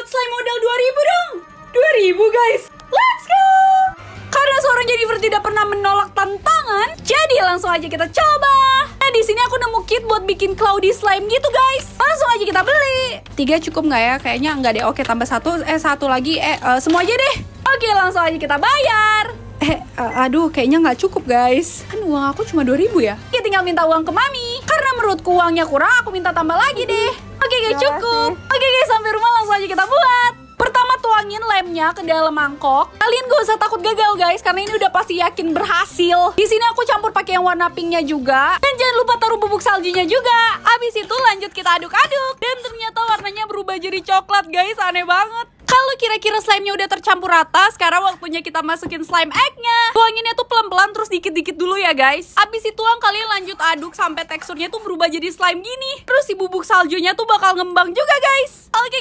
buat slime modal 2000 dong 2000 guys Let's go Karena seorang Jennifer tidak pernah menolak tantangan Jadi langsung aja kita coba Nah di sini aku nemu kit buat bikin cloudy slime gitu guys Langsung aja kita beli Tiga cukup nggak ya? Kayaknya nggak deh Oke tambah satu Eh satu lagi Eh uh, semua aja deh Oke langsung aja kita bayar Eh, uh, aduh, kayaknya nggak cukup guys. Kan uang aku cuma 2000 ya. Kita tinggal minta uang ke mami. Karena menurutku uangnya kurang, aku minta tambah lagi deh. Oke guys, cukup. Oke guys, sampai rumah aja kita buat. Pertama tuangin lemnya ke dalam mangkok. Kalian gak usah takut gagal guys, karena ini udah pasti yakin berhasil. Di sini aku campur pakai yang warna pinknya juga. Dan jangan lupa taruh bubuk saljunya juga. Abis itu lanjut kita aduk-aduk. Dan ternyata warnanya berubah jadi coklat guys, aneh banget. Kalau kira-kira slime-nya udah tercampur rata, sekarang waktunya kita masukin slime egg-nya. Tuanginnya tuh pelan-pelan terus dikit-dikit dulu ya, guys. Abis itu tuang kalian lanjut aduk sampai teksturnya tuh berubah jadi slime gini. Terus si bubuk saljunya tuh bakal ngembang juga, guys. Oke